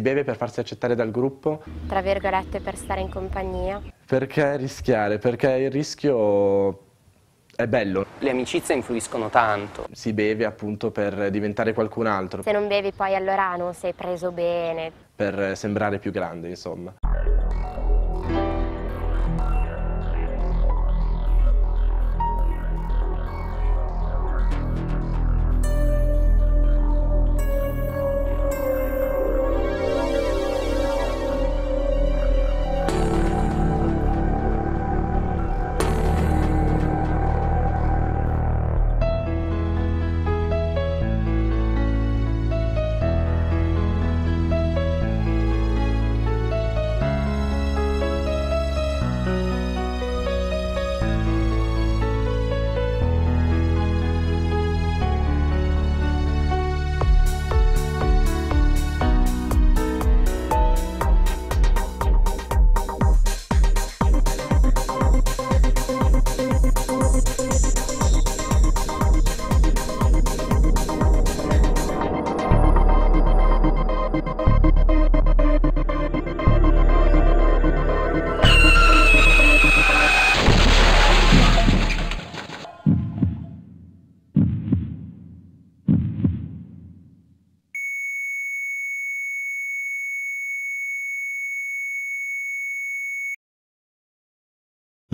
si beve per farsi accettare dal gruppo. Tra virgolette per stare in compagnia. Perché rischiare? Perché il rischio è bello. Le amicizie influiscono tanto. Si beve appunto per diventare qualcun altro. Se non bevi poi allora non sei preso bene. Per sembrare più grande insomma.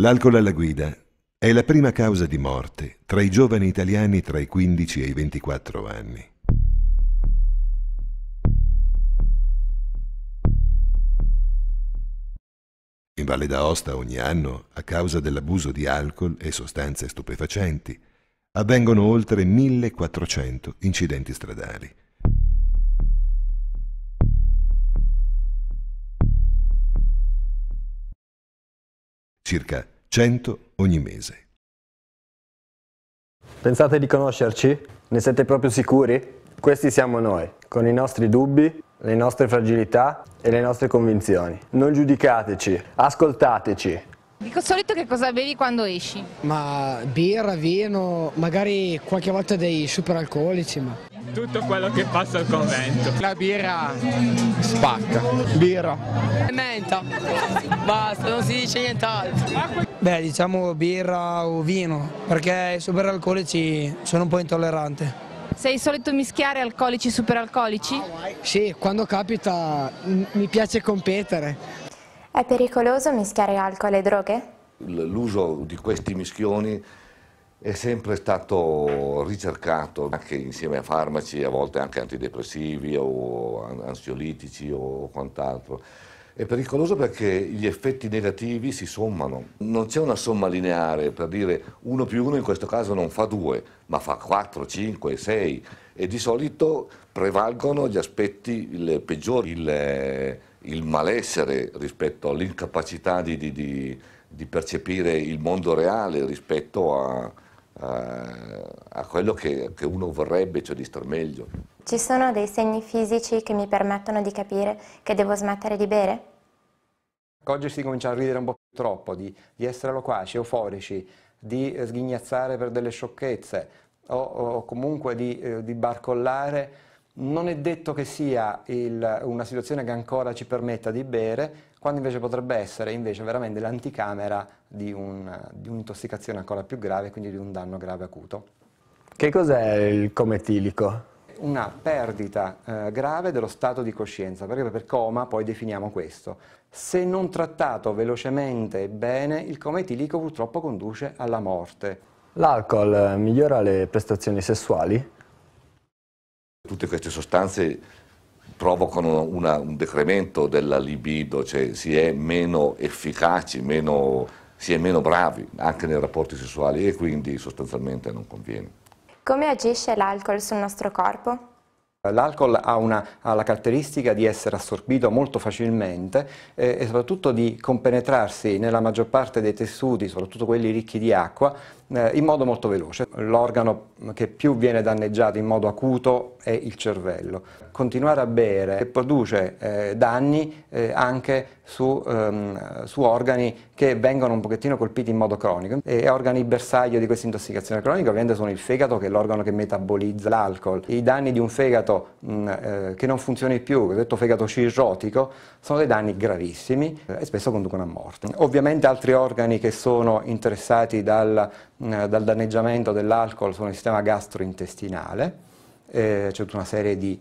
L'alcol alla guida è la prima causa di morte tra i giovani italiani tra i 15 e i 24 anni. In Valle d'Aosta ogni anno, a causa dell'abuso di alcol e sostanze stupefacenti, avvengono oltre 1400 incidenti stradali. Circa 100 ogni mese. Pensate di conoscerci? Ne siete proprio sicuri? Questi siamo noi, con i nostri dubbi, le nostre fragilità e le nostre convinzioni. Non giudicateci, ascoltateci, di solito che cosa bevi quando esci? Ma birra, vino, magari qualche volta dei superalcolici, ma... Tutto quello che passa al convento. La birra spacca. Birra. E Menta. Basta, non si dice nient'altro. Beh, diciamo birra o vino, perché i super alcolici sono un po' intollerante. Sei solito mischiare alcolici e super alcolici? Sì, quando capita mi piace competere è pericoloso mischiare alcol e droghe? L'uso di questi mischioni è sempre stato ricercato anche insieme a farmaci, a volte anche antidepressivi o ansiolitici o quant'altro. È pericoloso perché gli effetti negativi si sommano. Non c'è una somma lineare per dire uno più uno in questo caso non fa due, ma fa quattro, cinque, sei. e di solito prevalgono gli aspetti peggiori, il, il, malessere rispetto all'incapacità di, di, di, di, percepire il mondo reale rispetto a, a, a quello che, che, uno vorrebbe, cioè di star meglio. Ci sono dei segni fisici che mi permettono di capire che devo smettere di bere? Oggi si comincia a ridere un po' troppo, di, di essere loquaci, euforici, di sghignazzare per delle sciocchezze o, o comunque di, eh, di barcollare non è detto che sia il, una situazione che ancora ci permetta di bere, quando invece potrebbe essere invece veramente l'anticamera di, un'intossicazione ancora più grave, quindi di un danno grave acuto. Che cos'è il cometilico? Una perdita eh, grave dello stato di coscienza, perché per coma poi definiamo questo. Se non trattato velocemente e bene, il cometilico purtroppo conduce alla morte. L'alcol eh, migliora le prestazioni sessuali? Tutte queste sostanze provocano una, un decremento della libido, cioè si è meno efficaci, meno, si è meno bravi anche nei rapporti sessuali e quindi sostanzialmente non conviene. Come agisce l'alcol sul nostro corpo? L'alcol ha, ha, la caratteristica di essere assorbito molto facilmente eh, e soprattutto di compenetrarsi nella maggior parte dei tessuti, soprattutto quelli ricchi di acqua, eh, in modo molto veloce. L'organo che più viene danneggiato in modo acuto è il cervello. Continuare a bere produce eh, danni eh, anche su, ehm, su, organi che vengono un pochettino colpiti in modo cronico e organi bersaglio di questa intossicazione cronica ovviamente sono il fegato che è l'organo che metabolizza l'alcol. I danni di un fegato mh, eh, che non funzioni più, il detto fegato cirrotico, sono dei danni gravissimi eh, e spesso conducono a morte. Ovviamente altri organi che sono interessati dal eh, dal danneggiamento dell'alcol sono il sistema gastrointestinale, eh, c'è tutta una serie di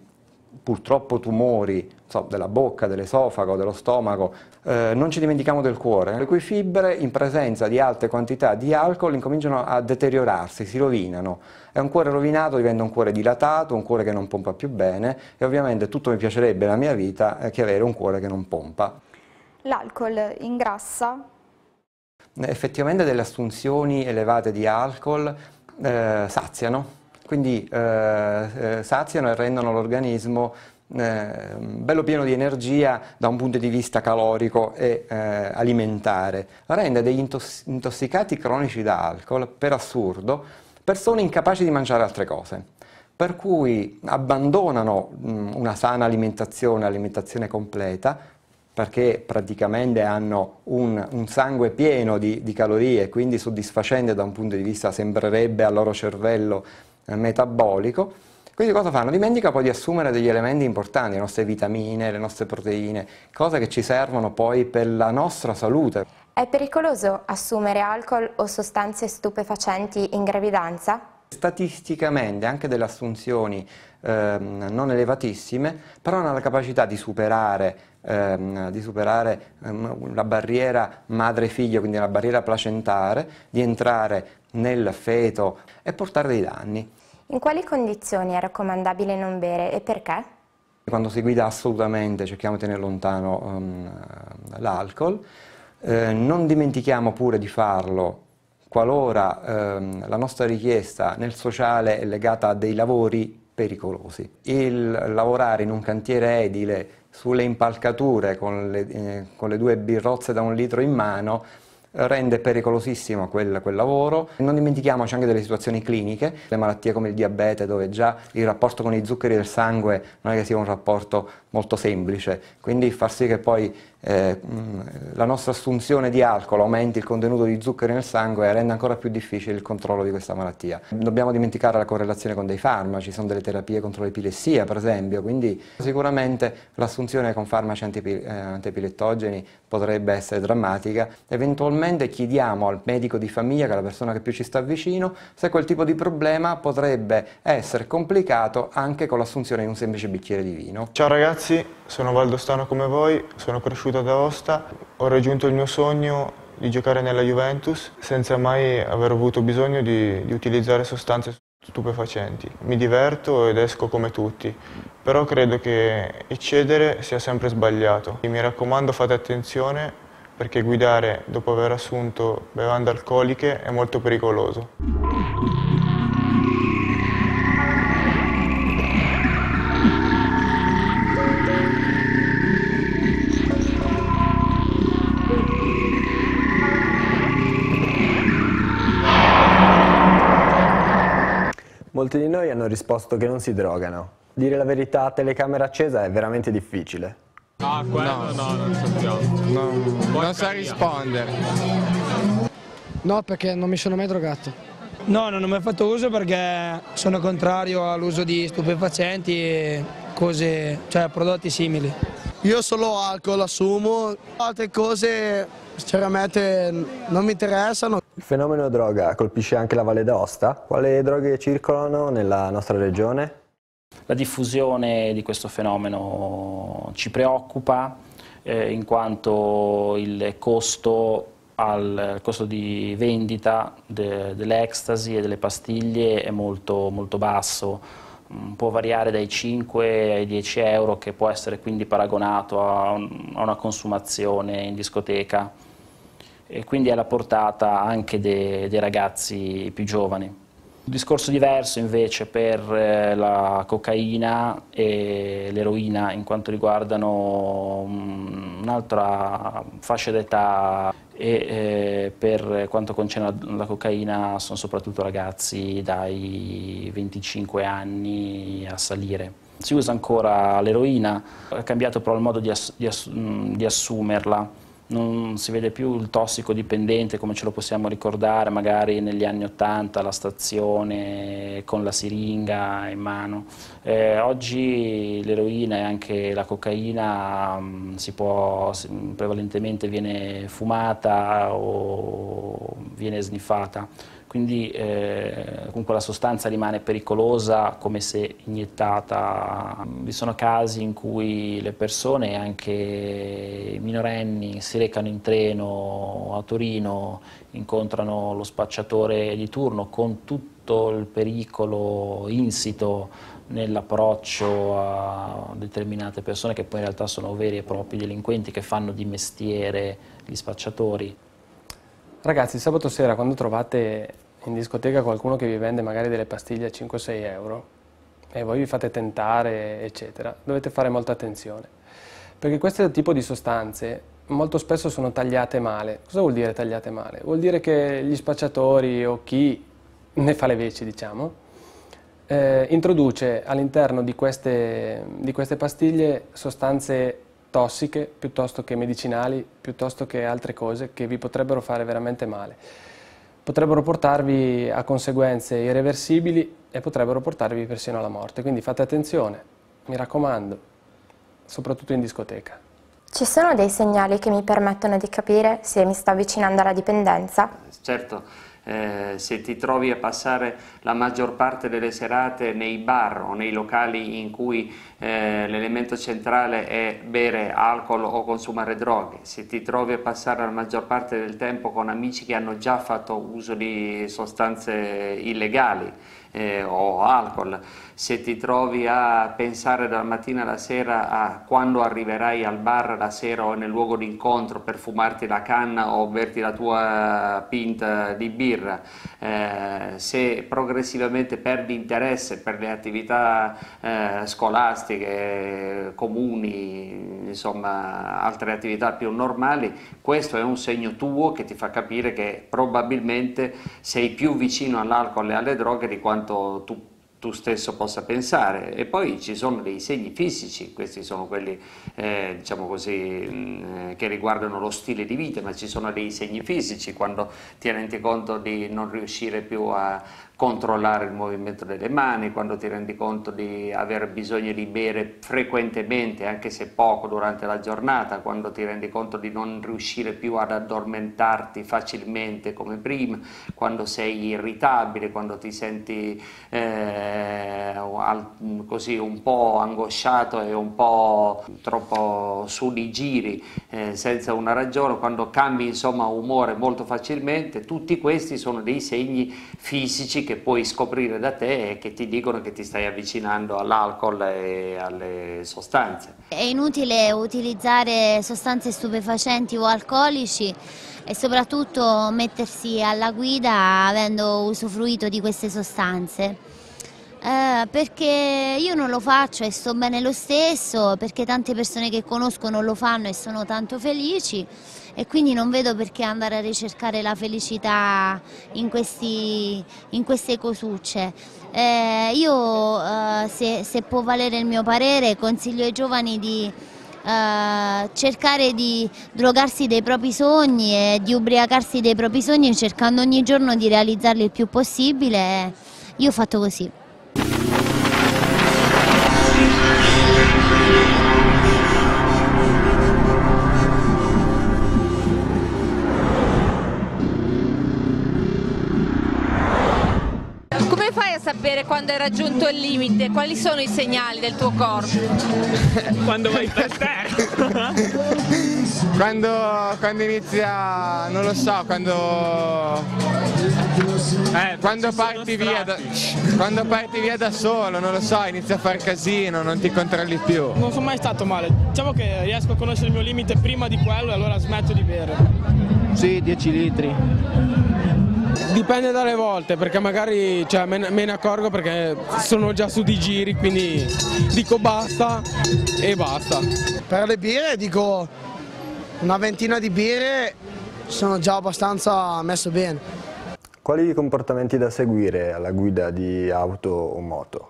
purtroppo tumori so, della bocca, dell'esofago, dello stomaco, eh, non ci dimentichiamo del cuore, le cui fibre in presenza di alte quantità di alcol incominciano a deteriorarsi, si rovinano è un cuore rovinato diventa un cuore dilatato, un cuore che non pompa più bene e ovviamente tutto mi piacerebbe nella mia vita eh, che avere un cuore che non pompa. L'alcol ingrassa? Eh, effettivamente delle assunzioni elevate di alcol eh, saziano, quindi eh, eh, saziano e rendono l'organismo eh, bello pieno di energia da un punto di vista calorico e eh, alimentare, rende degli intoss intossicati cronici da alcol, per assurdo, persone incapaci di mangiare altre cose, per cui abbandonano una sana alimentazione, alimentazione completa, perché praticamente hanno un, un sangue pieno di, di, calorie, quindi soddisfacente da un punto di vista, sembrerebbe al loro cervello eh, metabolico. Quindi cosa fanno? Dimentica poi di assumere degli elementi importanti, le nostre vitamine, le nostre proteine, cose che ci servono poi per la nostra salute. È pericoloso assumere alcol o sostanze stupefacenti in gravidanza? Statisticamente anche delle assunzioni ehm, non elevatissime, però hanno la capacità di superare, ehm, di superare ehm, la barriera madre-figlio, quindi la barriera placentare, di entrare nel feto e portare dei danni. In quali condizioni è raccomandabile non bere e perché? Quando si guida assolutamente cerchiamo di tenere lontano um, l'alcol, eh, non dimentichiamo pure di farlo qualora ehm, la nostra richiesta nel sociale è legata a dei lavori pericolosi. Il lavorare in un cantiere edile sulle impalcature con le, eh, con le due birrozze da un litro in mano rende pericolosissimo quel, quel, lavoro. Non dimentichiamoci anche delle situazioni cliniche, le malattie come il diabete dove già il rapporto con i zuccheri del sangue non è che sia un rapporto molto semplice, quindi far sì che poi eh, mm, la nostra assunzione di alcol aumenti il contenuto di zucchero nel sangue e rende ancora più difficile il controllo di questa malattia. Dobbiamo dimenticare la correlazione con dei farmaci, sono delle terapie contro l'epilessia per esempio, quindi sicuramente l'assunzione con farmaci antipil- eh, antiepilettogeni potrebbe essere drammatica. Eventualmente chiediamo al medico di famiglia, che è la persona che più ci sta vicino, se quel tipo di problema potrebbe essere complicato anche con l'assunzione di un semplice bicchiere di vino. Ciao ragazzi, sono Valdostano come voi, sono cresciuto cresciuto ad Aosta, ho raggiunto il mio sogno di giocare nella Juventus senza mai aver avuto bisogno di, di utilizzare sostanze stupefacenti. Mi diverto ed esco come tutti, però credo che eccedere sia sempre sbagliato. Mi raccomando fate attenzione perché guidare dopo aver assunto bevande alcoliche è molto pericoloso. molti di noi hanno risposto che non si drogano. Dire la verità a telecamera accesa è veramente difficile. No, quello no, no non sappiamo. No, non sa rispondere. No, perché non mi sono mai drogato. No, non ho mai fatto uso perché sono contrario all'uso di stupefacenti e cose, cioè prodotti simili. Io solo alcol assumo, altre cose sinceramente non mi interessano. Il fenomeno droga colpisce anche la Valle d'Aosta? Quali droghe circolano nella nostra regione? La diffusione di questo fenomeno ci preoccupa eh, in quanto il costo, al, il costo di vendita de, dell'ecstasy e delle pastiglie è molto, molto basso Mm, può variare dai 5 ai 10 euro che può essere quindi paragonato a, un, a una consumazione in discoteca e quindi è alla portata anche de, dei ragazzi più giovani. Un discorso diverso invece per eh, la cocaina e l'eroina in quanto riguardano mm, un'altra fascia d'età e eh, per quanto concerne la cocaina sono soprattutto ragazzi dai 25 anni a salire. Si usa ancora l'eroina, ha cambiato però il modo di, ass di, ass mm, di assumerla non si vede più il tossicodipendente come ce lo possiamo ricordare magari negli anni Ottanta la stazione con la siringa in mano. Eh, oggi l'eroina e anche la cocaina mh, mm, si può, prevalentemente viene fumata o viene sniffata quindi eh, comunque la sostanza rimane pericolosa come se iniettata. Vi sono casi in cui le persone, anche minorenni, si recano in treno a Torino, incontrano lo spacciatore di turno con tutto il pericolo insito nell'approccio a determinate persone che poi in realtà sono veri e propri delinquenti che fanno di mestiere gli spacciatori. Ragazzi, sabato sera quando trovate in discoteca qualcuno che vi vende magari delle pastiglie a 5-6 euro e voi vi fate tentare, eccetera, dovete fare molta attenzione. Perché questo tipo di sostanze molto spesso sono tagliate male. Cosa vuol dire tagliate male? Vuol dire che gli spacciatori o chi ne fa le veci, diciamo, eh, introduce all'interno di, di queste pastiglie sostanze tossiche piuttosto che medicinali, piuttosto che altre cose che vi potrebbero fare veramente male. Potrebbero portarvi a conseguenze irreversibili e potrebbero portarvi persino alla morte, quindi fate attenzione, mi raccomando, soprattutto in discoteca. Ci sono dei segnali che mi permettono di capire se mi sto avvicinando alla dipendenza? Certo eh, se ti trovi a passare la maggior parte delle serate nei bar o nei locali in cui eh, l'elemento centrale è bere alcol o consumare droghe, se ti trovi a passare la maggior parte del tempo con amici che hanno già fatto uso di sostanze illegali eh, o alcol, se ti trovi a pensare dalla mattina alla sera a quando arriverai al bar la sera o nel luogo d'incontro per fumarti la canna o berti la tua eh, pinta eh, di birra, eh, se progressivamente perdi interesse per le attività eh, scolastiche, comuni, insomma altre attività più normali, questo è un segno tuo che ti fa capire che probabilmente sei più vicino all'alcol e alle droghe di quanto tu tu stesso possa pensare e poi ci sono dei segni fisici, questi sono quelli eh, diciamo così, mh, mm, eh, che riguardano lo stile di vita, ma ci sono dei segni fisici quando ti rendi conto di non riuscire più a controllare il movimento delle mani, quando ti rendi conto di aver bisogno di bere frequentemente, anche se poco durante la giornata, quando ti rendi conto di non riuscire più ad addormentarti facilmente come prima, quando sei irritabile, quando ti senti eh, così un po' angosciato e un po' troppo su di giri eh, senza una ragione, quando cambi insomma umore molto facilmente, tutti questi sono dei segni fisici che puoi scoprire da te e che ti dicono che ti stai avvicinando all'alcol e alle sostanze. È inutile utilizzare sostanze stupefacenti o alcolici e soprattutto mettersi alla guida avendo usufruito di queste sostanze. Eh, perché io non lo faccio e sto bene lo stesso, perché tante persone che conosco non lo fanno e sono tanto felici e quindi non vedo perché andare a ricercare la felicità in, questi, in queste cosucce. Eh, io, eh, se, se, può valere il mio parere, consiglio ai giovani di eh, cercare di drogarsi dei propri sogni e di ubriacarsi dei propri sogni cercando ogni giorno di realizzarli il più possibile. Io ho fatto così. sapere quando hai raggiunto il limite? Quali sono i segnali del tuo corpo? quando vai per terra? quando, quando inizia, non lo so, quando eh, quando, parti via da, quando parti via da solo, non lo so, inizia a far casino, non ti controlli più. Non sono mai stato male, diciamo che riesco a conoscere il mio limite prima di quello e allora smetto di bere. Sì, 10 litri. Dipende dalle volte perché magari cioè, me, ne accorgo perché sono già su di giri quindi dico basta e basta. Per le birre dico una ventina di birre sono già abbastanza messo bene. Quali comportamenti da seguire alla guida di auto o moto?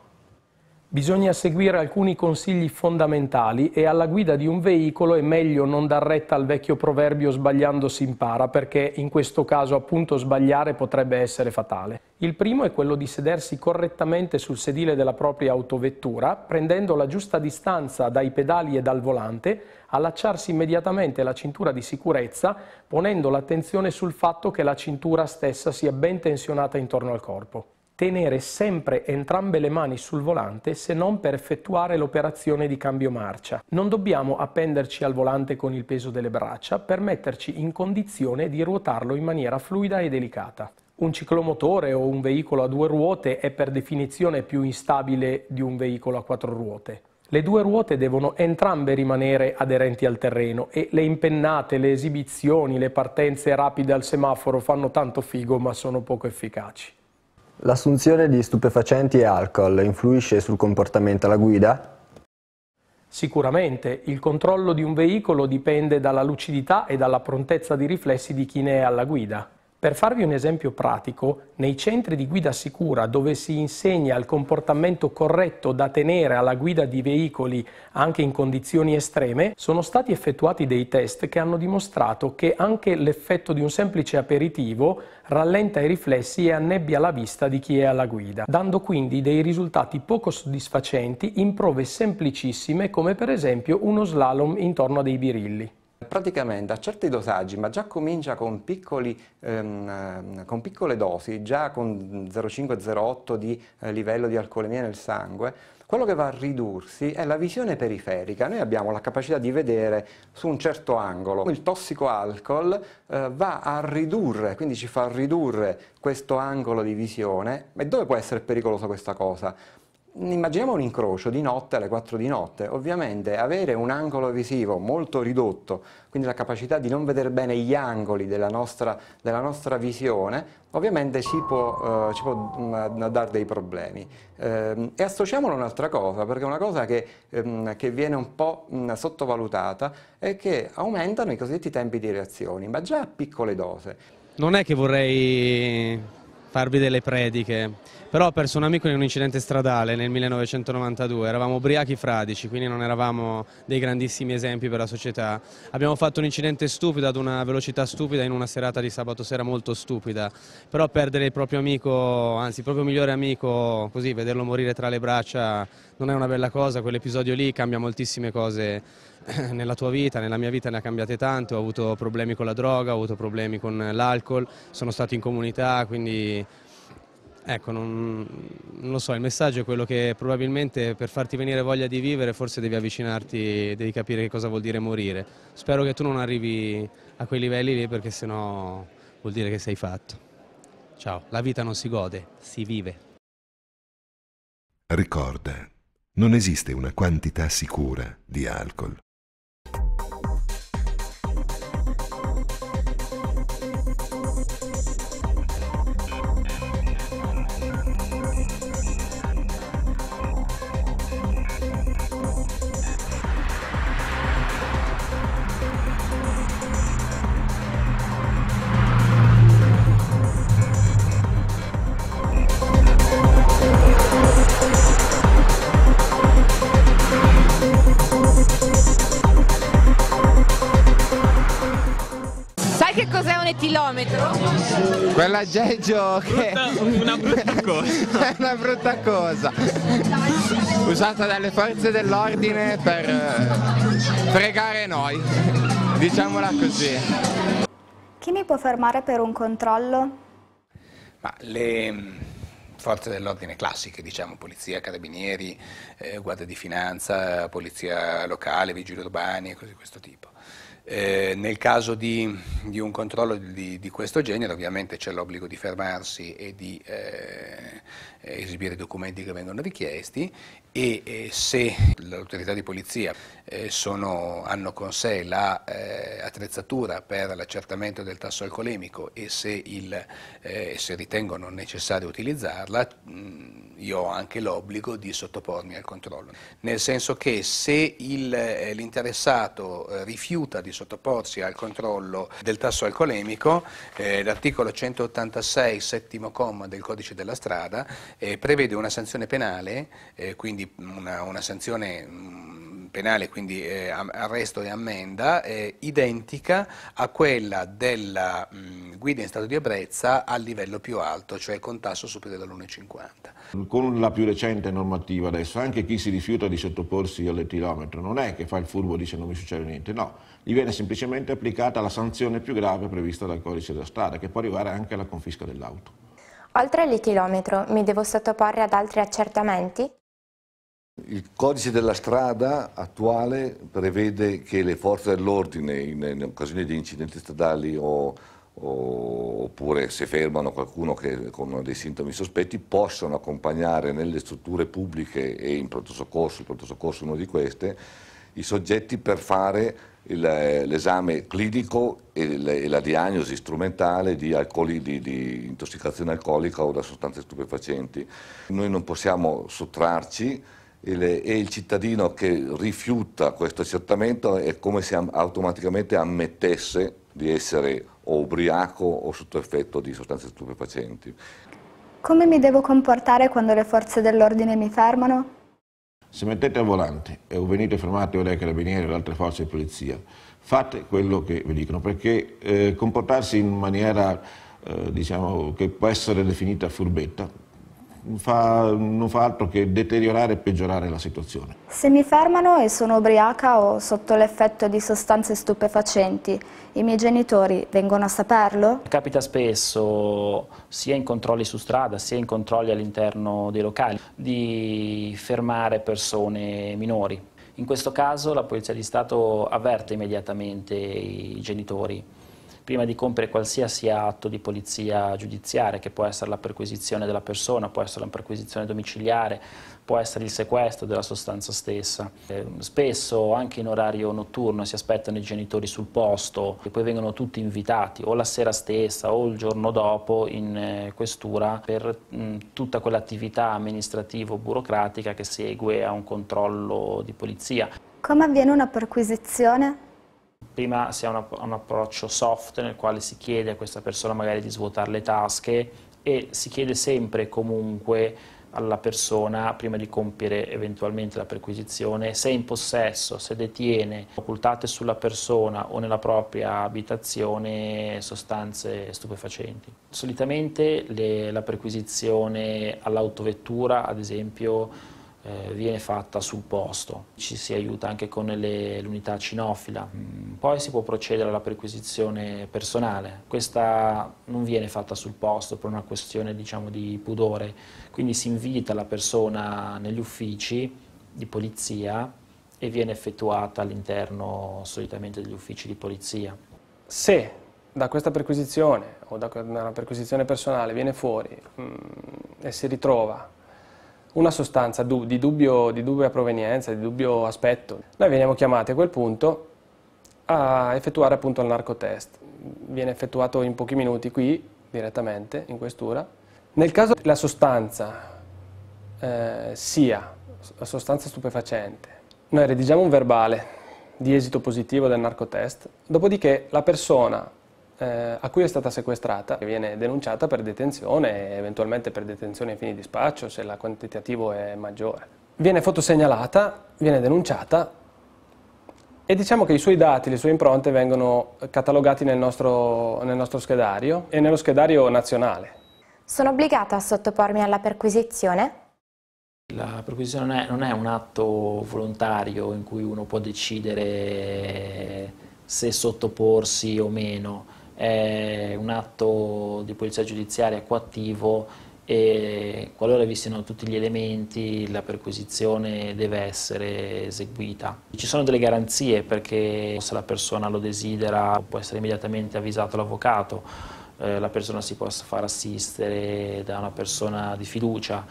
Bisogna seguire alcuni consigli fondamentali e alla guida di un veicolo è meglio non dar retta al vecchio proverbio sbagliando si impara perché in questo caso appunto sbagliare potrebbe essere fatale. Il primo è quello di sedersi correttamente sul sedile della propria autovettura prendendo la giusta distanza dai pedali e dal volante, allacciarsi immediatamente alla cintura di sicurezza ponendo l'attenzione sul fatto che la cintura stessa sia ben tensionata intorno al corpo tenere sempre entrambe le mani sul volante se non per effettuare l'operazione di cambio marcia. Non dobbiamo appenderci al volante con il peso delle braccia per metterci in condizione di ruotarlo in maniera fluida e delicata. Un ciclomotore o un veicolo a due ruote è per definizione più instabile di un veicolo a quattro ruote. Le due ruote devono entrambe rimanere aderenti al terreno e le impennate, le esibizioni, le partenze rapide al semaforo fanno tanto figo ma sono poco efficaci. L'assunzione di stupefacenti e alcol influisce sul comportamento alla guida? Sicuramente, il controllo di un veicolo dipende dalla lucidità e dalla prontezza di riflessi di chi ne è alla guida. Per farvi un esempio pratico, nei centri di guida sicura dove si insegna il comportamento corretto da tenere alla guida di veicoli anche in condizioni estreme, sono stati effettuati dei test che hanno dimostrato che anche l'effetto di un semplice aperitivo rallenta i riflessi e annebbia la vista di chi è alla guida, dando quindi dei risultati poco soddisfacenti in prove semplicissime come per esempio uno slalom intorno a dei birilli. Praticamente a certi dosaggi, ma già comincia con, piccoli, ehm, con piccole dosi, già con 0,5-0,8 di eh, livello di alcolemia nel sangue, quello che va a ridursi è la visione periferica. Noi abbiamo la capacità di vedere su un certo angolo. Il tossico alcol eh, va a ridurre, quindi ci fa ridurre questo angolo di visione. E dove può essere pericolosa questa cosa? Immaginiamo un incrocio di notte alle 4 di notte, ovviamente avere un angolo visivo molto ridotto, quindi la capacità di non vedere bene gli angoli della nostra, della nostra visione, ovviamente ci può, eh, ci può mh, mm, dare dei problemi. Eh, e associamolo a un'altra cosa, perché una cosa che, ehm, che viene un po' mh, mm, sottovalutata è che aumentano i cosiddetti tempi di reazione, ma già a piccole dose. Non è che vorrei farvi delle prediche, però ho perso un amico in un incidente stradale nel 1992, eravamo ubriachi fradici, quindi non eravamo dei grandissimi esempi per la società. Abbiamo fatto un incidente stupido ad una velocità stupida in una serata di sabato sera molto stupida, però perdere il proprio amico, anzi il proprio migliore amico, così vederlo morire tra le braccia non è una bella cosa, quell'episodio lì cambia moltissime cose nella tua vita, nella mia vita ne ha cambiate tante, ho avuto problemi con la droga, ho avuto problemi con l'alcol, sono stato in comunità, quindi ecco, non, non, lo so, il messaggio è quello che probabilmente per farti venire voglia di vivere forse devi avvicinarti, devi capire che cosa vuol dire morire. Spero che tu non arrivi a quei livelli lì perché sennò vuol dire che sei fatto. Ciao, la vita non si gode, si vive. Ricorda, non esiste una quantità sicura di alcol. chilometro? Quell'aggeggio che... una brutta cosa. è una brutta cosa. Usata dalle forze dell'ordine per eh, fregare noi. Diciamola così. Chi mi può fermare per un controllo? Ma le mm, forze dell'ordine classiche, diciamo polizia, carabinieri, eh, guardia di finanza, polizia locale, vigili urbani e cose di questo tipo. Eh, nel caso di, di un controllo di, di, questo genere ovviamente c'è l'obbligo di fermarsi e di eh, eh, esibire i documenti che vengono richiesti e eh, se le autorità di polizia eh, sono, hanno con sé l'attrezzatura la, per l'accertamento del tasso alcolemico e se, il, se ritengono necessario utilizzarla, mm, io ho anche l'obbligo di sottopormi al controllo. Nel senso che se l'interessato rifiuta di sottoporsi al controllo del tasso alcolemico, l'articolo 186, settimo comma del codice della strada, eh, prevede una sanzione penale, eh, quindi una, una sanzione mm, penale, quindi eh, arresto e ammenda, eh, identica a quella della mh, mm, guida in stato di ebbrezza al livello più alto, cioè con tasso superiore all'1,50. Con la più recente normativa adesso, anche chi si rifiuta di sottoporsi all'etilometro non è che fa il furbo e dice non mi succede niente, no, gli viene semplicemente applicata la sanzione più grave prevista dal codice della strada, che può arrivare anche alla confisca dell'auto. Oltre l'itilometro, mi devo sottoporre ad altri accertamenti? Il codice della strada attuale prevede che le forze dell'ordine in, in, occasione di incidenti stradali o, o, oppure se fermano qualcuno che, con dei sintomi sospetti possono accompagnare nelle strutture pubbliche e in pronto soccorso, il pronto soccorso è uno di queste, i soggetti per fare eh, l'esame clinico e la diagnosi strumentale di, alcoli, di, di, intossicazione alcolica o da sostanze stupefacenti. Noi non possiamo sottrarci e, le, e il cittadino che rifiuta questo accertamento è come se automaticamente ammettesse di essere o ubriaco o sotto effetto di sostanze stupefacenti. Come mi devo comportare quando le forze dell'ordine mi fermano? Se mettete al volante e venite fermati o dai carabinieri o da altre forze di polizia, fate quello che vi dicono, perché eh, comportarsi in maniera eh, diciamo, che può essere definita furbetta fa, non fa altro che deteriorare e peggiorare la situazione. Se mi fermano e sono ubriaca o sotto l'effetto di sostanze stupefacenti, i miei genitori vengono a saperlo? Capita spesso, sia in controlli su strada, sia in controlli all'interno dei locali, di fermare persone minori. In questo caso la Polizia di Stato avverte immediatamente i genitori prima di compiere qualsiasi atto di polizia giudiziaria, che può essere la perquisizione della persona, può essere la perquisizione domiciliare, può essere il sequestro della sostanza stessa. Eh, spesso anche in orario notturno si aspettano i genitori sul posto e poi vengono tutti invitati o la sera stessa o il giorno dopo in eh, questura per mh, mm, tutta quell'attività amministrativo-burocratica che segue a un controllo di polizia. Come avviene una perquisizione? Prima si ha una, un approccio soft nel quale si chiede a questa persona magari di svuotare le tasche e si chiede sempre comunque alla persona prima di compiere eventualmente la perquisizione se è in possesso, se detiene occultate sulla persona o nella propria abitazione sostanze stupefacenti. Solitamente le, la perquisizione all'autovettura, ad esempio, eh, viene fatta sul posto. Ci si aiuta anche con l'unità cinofila. Mm, poi si può procedere alla perquisizione personale. Questa non viene fatta sul posto per una questione diciamo, di pudore, quindi si invita la persona negli uffici di polizia e viene effettuata all'interno solitamente degli uffici di polizia. Se da questa perquisizione o da una perquisizione personale viene fuori mh, mm, e si ritrova una sostanza du di, dubbio, di dubbia provenienza, di dubbio aspetto, noi veniamo chiamati a quel punto a effettuare appunto il narcotest. Viene effettuato in pochi minuti qui, direttamente, in questura. Nel caso la sostanza eh, sia sostanza stupefacente, noi redigiamo un verbale di esito positivo del narcotest, dopodiché la persona eh, a cui è stata sequestrata, e viene denunciata per detenzione e eventualmente per detenzione ai fini di spaccio se la quantitativo è maggiore. Viene fotosegnalata, viene denunciata e diciamo che i suoi dati, le sue impronte vengono catalogati nel nostro, nel nostro schedario e nello schedario nazionale. Sono obbligata a sottopormi alla perquisizione? La perquisizione non è, non è un atto volontario in cui uno può decidere se sottoporsi o meno è un atto di polizia giudiziaria coattivo e qualora vi siano tutti gli elementi la perquisizione deve essere eseguita. Ci sono delle garanzie perché se la persona lo desidera può essere immediatamente avvisato l'avvocato, eh, la persona si possa far assistere da una persona di fiducia.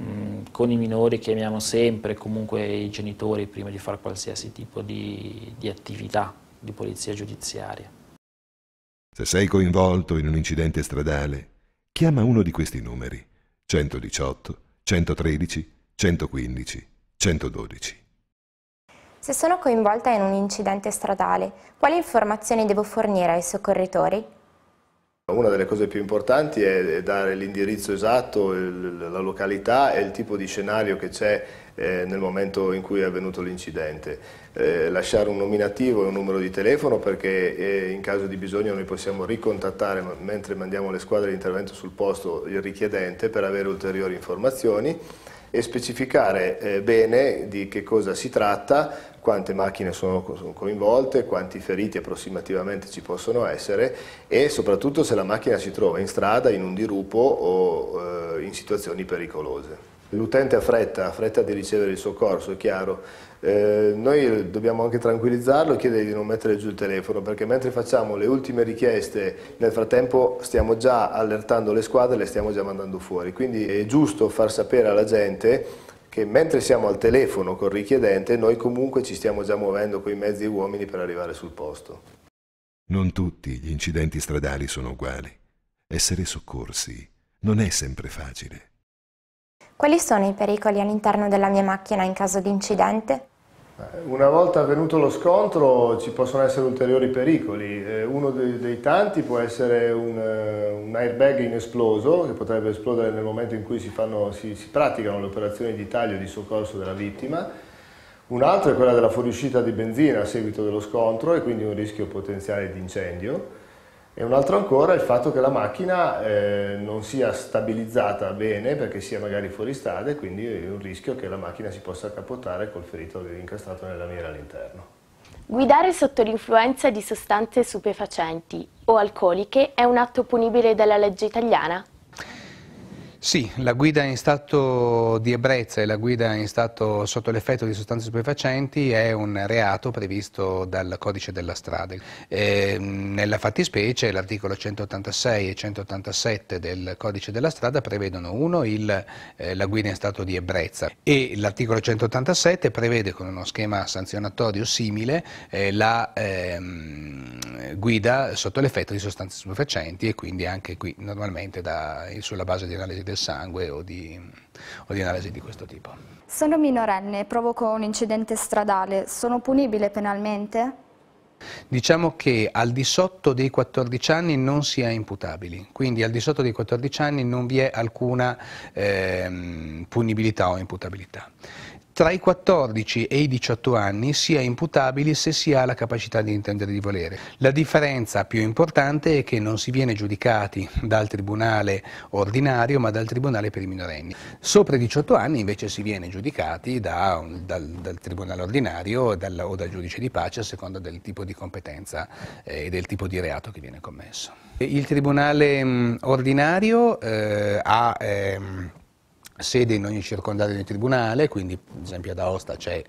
Mm, con i minori chiamiamo sempre comunque i genitori prima di fare qualsiasi tipo di, di attività di polizia giudiziaria. Se sei coinvolto in un incidente stradale, chiama uno di questi numeri 118, 113, 115, 112. Se sono coinvolta in un incidente stradale, quali informazioni devo fornire ai soccorritori? Una delle cose più importanti è dare l'indirizzo esatto, la località e il tipo di scenario che c'è eh, nel momento in cui è avvenuto l'incidente. Eh, lasciare un nominativo e un numero di telefono perché eh, in caso di bisogno noi possiamo ricontattare mentre mandiamo le squadre di intervento sul posto il richiedente per avere ulteriori informazioni e specificare eh, bene di che cosa si tratta, quante macchine sono coinvolte, quanti feriti approssimativamente ci possono essere e soprattutto se la macchina si trova in strada, in un dirupo o eh, in situazioni pericolose. L'utente ha fretta, ha fretta di ricevere il soccorso, è chiaro. Eh, noi dobbiamo anche tranquillizzarlo e chiedere di non mettere giù il telefono perché mentre facciamo le ultime richieste nel frattempo stiamo già allertando le squadre e le stiamo già mandando fuori. Quindi è giusto far sapere alla gente che mentre siamo al telefono col richiedente noi comunque ci stiamo già muovendo con i mezzi e uomini per arrivare sul posto. Non tutti gli incidenti stradali sono uguali. Essere soccorsi non è sempre facile. Quali sono i pericoli all'interno della mia macchina in caso di incidente? Eh, una volta avvenuto lo scontro ci possono essere ulteriori pericoli, eh, uno dei, tanti può essere un, eh, un airbag inesploso che potrebbe esplodere nel momento in cui si, fanno, si, si praticano le operazioni di taglio e di soccorso della vittima, un altro è quella della fuoriuscita di benzina a seguito dello scontro e quindi un rischio potenziale di incendio, e un altro ancora è il fatto che la macchina eh, non sia stabilizzata bene perché sia magari fuori strada e quindi è un rischio che la macchina si possa capotare col ferito incastrato nella mira all'interno. Guidare sotto l'influenza di sostanze stupefacenti o alcoliche è un atto punibile dalla legge italiana? Sì, la guida in stato di ebbrezza e la guida in stato sotto l'effetto di sostanze stupefacenti è un reato previsto dal codice della strada. E mm, nella fattispecie l'articolo 186 e 187 del codice della strada prevedono uno il, eh, la guida in stato di ebbrezza e l'articolo 187 prevede con uno schema sanzionatorio simile eh, la ehm, guida sotto l'effetto di sostanze stupefacenti e quindi anche qui normalmente da, sulla base di analisi del sangue o di, o di analisi di questo tipo. Sono minorenne e provoco un incidente stradale, sono punibile penalmente? Diciamo che al di sotto dei 14 anni non si è imputabili, quindi al di sotto dei 14 anni non vi è alcuna eh, punibilità o imputabilità tra i 14 e i 18 anni sia imputabili se si ha la capacità di intendere di volere. La differenza più importante è che non si viene giudicati dal tribunale ordinario ma dal tribunale per i minorenni. Sopra i 18 anni invece si viene giudicati da, dal, dal, tribunale ordinario o dal, o dal, giudice di pace a seconda del tipo di competenza eh, e del tipo di reato che viene commesso. Il tribunale mm, ordinario eh, ha... Ehm, sede in ogni circondario del tribunale, quindi ad esempio ad Aosta c'è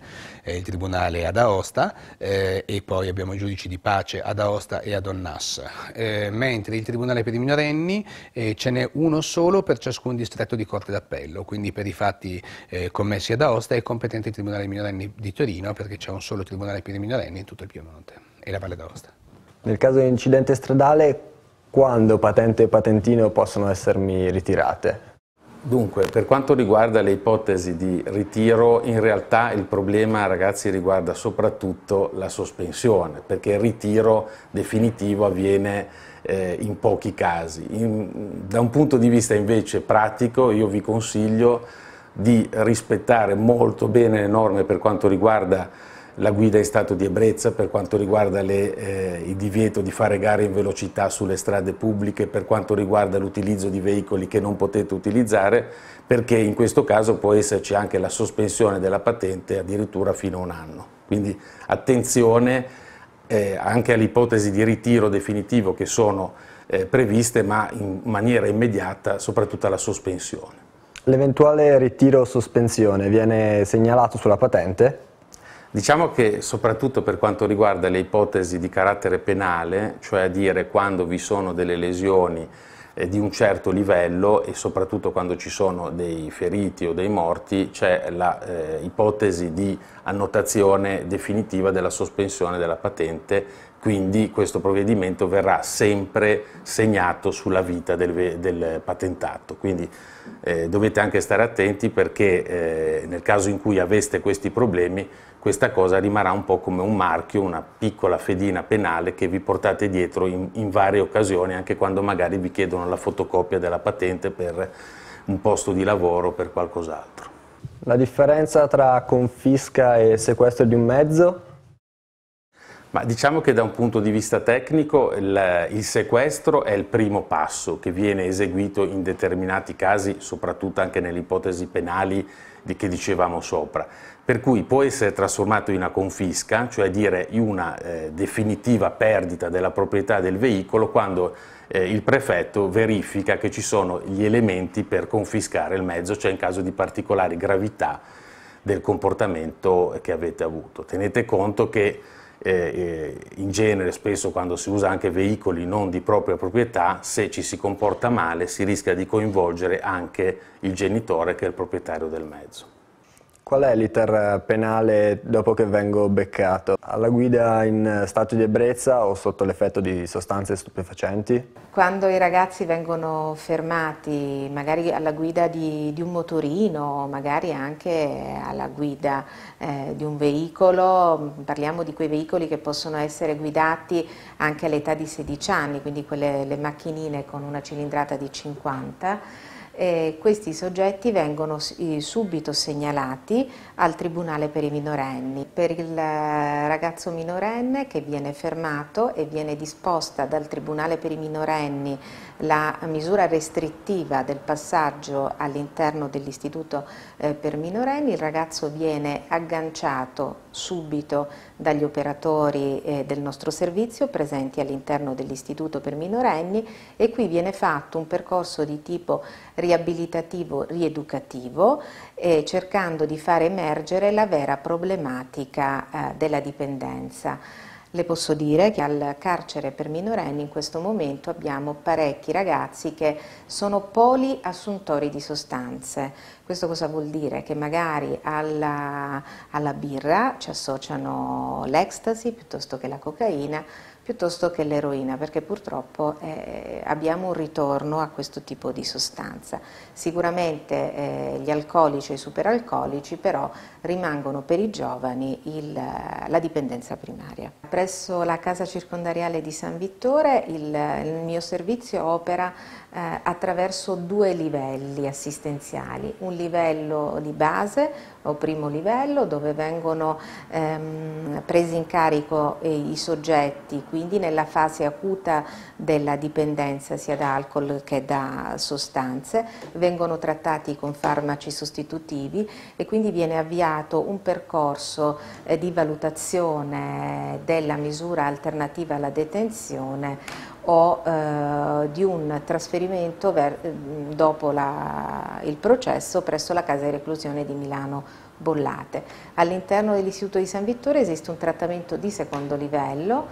eh, il tribunale ad Aosta eh, e poi abbiamo i giudici di pace ad Aosta e ad Onnas, eh, mentre il tribunale per i minorenni eh, ce n'è uno solo per ciascun distretto di corte d'appello, quindi per i fatti eh, commessi ad Aosta è competente il tribunale per i minorenni di Torino perché c'è un solo tribunale per i minorenni in tutto il Piemonte e la Valle d'Aosta. Nel caso di incidente stradale quando patente e patentino possono essermi ritirate? Dunque, per quanto riguarda le ipotesi di ritiro, in realtà il problema, ragazzi, riguarda soprattutto la sospensione, perché il ritiro definitivo avviene eh, in pochi casi. In, da un punto di vista invece pratico, io vi consiglio di rispettare molto bene le norme per quanto riguarda la guida in stato di ebbrezza, per quanto riguarda le, eh, il divieto di fare gare in velocità sulle strade pubbliche, per quanto riguarda l'utilizzo di veicoli che non potete utilizzare, perché in questo caso può esserci anche la sospensione della patente addirittura fino a un anno. Quindi attenzione eh, anche all'ipotesi di ritiro definitivo che sono eh, previste, ma in maniera immediata, soprattutto alla sospensione. L'eventuale ritiro o sospensione viene segnalato sulla patente? Diciamo che soprattutto per quanto riguarda le ipotesi di carattere penale, cioè a dire quando vi sono delle lesioni eh, di un certo livello e soprattutto quando ci sono dei feriti o dei morti, c'è l'ipotesi eh, di annotazione definitiva della sospensione della patente, quindi questo provvedimento verrà sempre segnato sulla vita del, del patentato. Quindi, eh, dovete anche stare attenti perché eh, nel caso in cui aveste questi problemi questa cosa rimarrà un po' come un marchio, una piccola fedina penale che vi portate dietro in, in varie occasioni, anche quando magari vi chiedono la fotocopia della patente per un posto di lavoro o per qualcos'altro. La differenza tra confisca e sequestro di un mezzo? Ma diciamo che da un punto di vista tecnico il, il, sequestro è il primo passo che viene eseguito in determinati casi, soprattutto anche nelle ipotesi penali di che dicevamo sopra per cui può essere trasformato in una confisca, cioè dire in una eh, definitiva perdita della proprietà del veicolo quando eh, il prefetto verifica che ci sono gli elementi per confiscare il mezzo, cioè in caso di particolari gravità del comportamento che avete avuto. Tenete conto che eh, eh in genere spesso quando si usa anche veicoli non di propria proprietà, se ci si comporta male si rischia di coinvolgere anche il genitore che è il proprietario del mezzo. Qual è l'iter penale dopo che vengo beccato? Alla guida in stato di ebbrezza o sotto l'effetto di sostanze stupefacenti? Quando i ragazzi vengono fermati, magari alla guida di, di un motorino, magari anche alla guida eh, di un veicolo, parliamo di quei veicoli che possono essere guidati anche all'età di 16 anni, quindi quelle, le macchinine con una cilindrata di 50, eh, questi soggetti vengono subito segnalati al Tribunale per i minorenni. Per il ragazzo minorenne che viene fermato e viene disposta dal Tribunale per i minorenni la misura restrittiva del passaggio all'interno dell'istituto eh, per minorenni, il ragazzo viene agganciato subito dagli operatori eh, del nostro servizio presenti all'interno dell'istituto per minorenni e qui viene fatto un percorso di tipo riabilitativo rieducativo eh, cercando di far emergere la vera problematica eh, della dipendenza. Le posso dire che al carcere per minorenni in questo momento abbiamo parecchi ragazzi che sono poli assuntori di sostanze. Questo cosa vuol dire? Che magari alla, alla birra ci associano l'ecstasy piuttosto che la cocaina, piuttosto che l'eroina, perché purtroppo eh, abbiamo un ritorno a questo tipo di sostanza. Sicuramente eh, gli alcolici e i superalcolici però rimangono per i giovani il, la dipendenza primaria. Presso la casa circondariale di San Vittore il, il mio servizio opera eh, attraverso due livelli assistenziali, un livello di base o primo livello dove vengono ehm, presi in carico i soggetti, quindi quindi nella fase acuta della dipendenza sia da alcol che da sostanze, vengono trattati con farmaci sostitutivi e quindi viene avviato un percorso eh, di valutazione della misura alternativa alla detenzione o eh, di un trasferimento dopo la, il processo presso la casa di reclusione di Milano bollate. All'interno dell'Istituto di San Vittore esiste un trattamento di secondo livello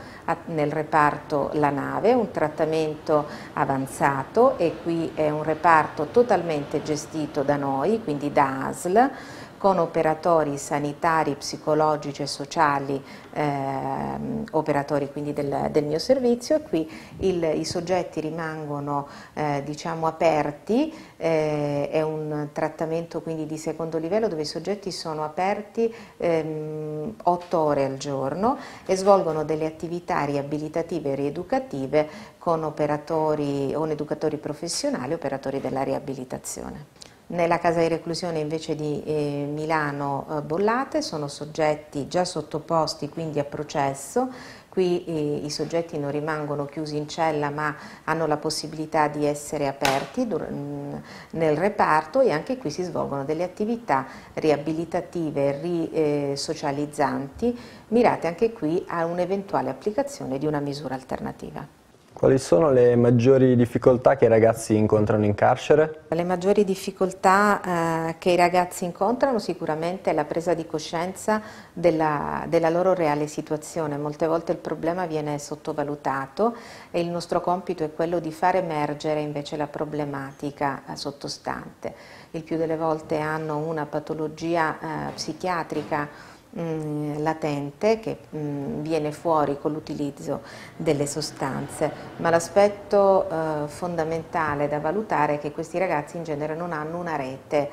nel reparto La Nave, un trattamento avanzato e qui è un reparto totalmente gestito da noi, quindi da ASL, con operatori sanitari, psicologici e sociali, ehm, operatori quindi del, del, mio servizio e qui il, i soggetti rimangono eh, diciamo aperti, eh, è un trattamento quindi di secondo livello dove i soggetti sono aperti ehm, 8 ore al giorno e svolgono delle attività riabilitative e rieducative con operatori o un educatore professionale, operatori della riabilitazione. Nella casa di reclusione invece di eh, Milano eh, Bollate sono soggetti già sottoposti quindi a processo, qui eh, i soggetti non rimangono chiusi in cella ma hanno la possibilità di essere aperti mm, nel reparto e anche qui si svolgono delle attività riabilitative, risocializzanti, eh, mirate anche qui a un'eventuale applicazione di una misura alternativa. Quali sono le maggiori difficoltà che i ragazzi incontrano in carcere? Le maggiori difficoltà eh, che i ragazzi incontrano sicuramente è la presa di coscienza della, della, loro reale situazione. Molte volte il problema viene sottovalutato e il nostro compito è quello di far emergere invece la problematica eh, sottostante. Il più delle volte hanno una patologia eh, psichiatrica Mm, latente che mm, viene fuori con l'utilizzo delle sostanze, ma l'aspetto eh, fondamentale da valutare è che questi ragazzi in genere non hanno una rete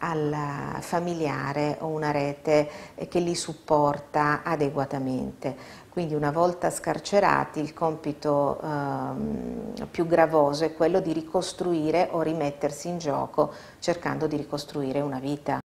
alla familiare o una rete eh, che li supporta adeguatamente. Quindi una volta scarcerati il compito eh, più gravoso è quello di ricostruire o rimettersi in gioco cercando di ricostruire una vita.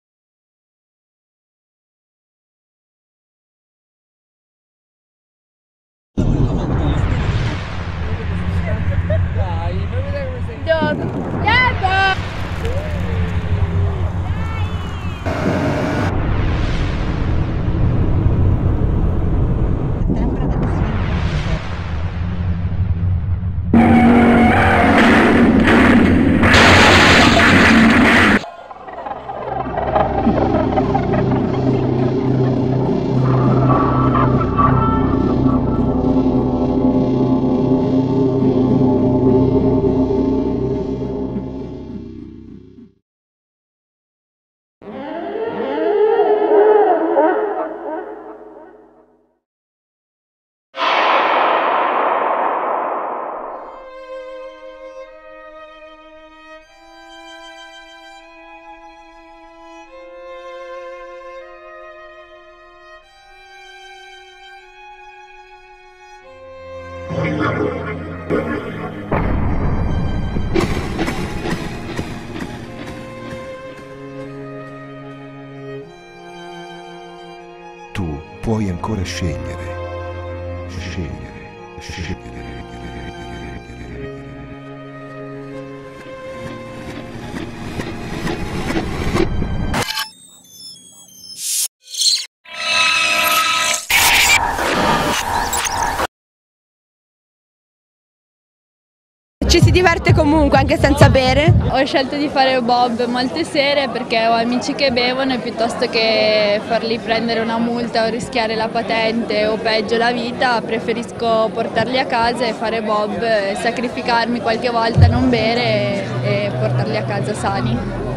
cheia. comunque anche senza bere. Ho scelto di fare Bob molte sere perché ho amici che bevono e piuttosto che farli prendere una multa o rischiare la patente o peggio la vita, preferisco portarli a casa e fare Bob, sacrificarmi qualche volta, a non bere e portarli a casa sani.